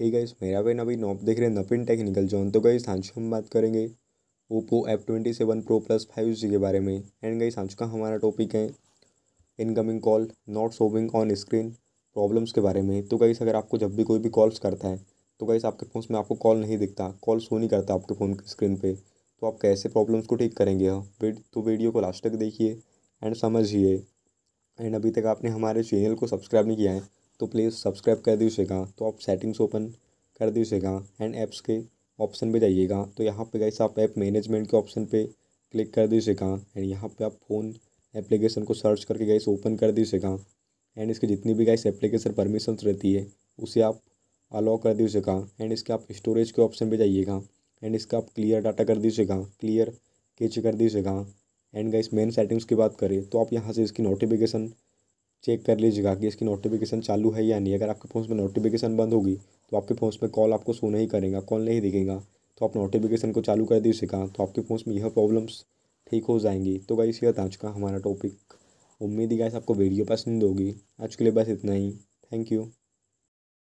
hey guys मेरा बहन नवी knob देख रहे हैं नवीन टेक्निकल जॉन तो गाइस सांचू हम बात करेंगे Oppo F twenty seven pro plus five G के बारे में एंड गाइस सांचू का हमारा टॉपिक है incoming call not showing on screen problems के बारे में तो गाइस अगर आपको जब भी कोई भी कॉल्स करता है तो गाइस आपके फ़ोन में आपको कॉल नहीं दिखता कॉल शो नहीं करता आपके फ़ोन की स्क्रीन पर तो आप कैसे प्रॉब्लम्स को ठीक करेंगे हाँ, तो वीडियो को लास्ट तक देखिए एंड समझिए एंड अभी तक आपने हमारे चैनल को सब्सक्राइब नहीं किया है तो प्लीज़ सब्सक्राइब कर दीजिएगा तो आप सेटिंग्स ओपन कर दीजिएगा एंड ऐप्स के ऑप्शन पे जाइएगा तो यहाँ पे गाइस आप ऐप मैनेजमेंट के ऑप्शन पे क्लिक कर दीजिएगा एंड यहाँ पे आप फ़ोन एप्लीकेशन को सर्च करके गाइस ओपन कर दीजिएगा एंड इसकी जितनी भी गाइस एप्लीकेशन परमिशन रहती है उसे आप अलाउ कर दीजिएगा एंड इसके आप स्टोरेज के ऑप्शन पे जाइएगा एंड इसका आप क्लियर डाटा कर दीजिएगा क्लियर कैच कर दीजिएगा एंड गाइस मेन सेटिंग्स की बात करें तो आप यहाँ से इसकी नोटिफिकेशन चेक कर लीजिएगा कि इसकी नोटिफिकेशन चालू है या नहीं अगर आपके फ़ोन में नोटिफिकेशन बंद होगी तो आपके फ़ोन में कॉल आपको सो नहीं करेगा कॉल नहीं दिखेगा तो आप नोटिफिकेशन को चालू कर दीजिएगा तो आपके फ़ोन में यह प्रॉब्लम्स ठीक हो जाएंगी तो गाइस यह था आज का हमारा टॉपिक उम्मीद ही गाइस आपको वीडियो पसंद होगी आज के लिए बस इतना ही थैंक यू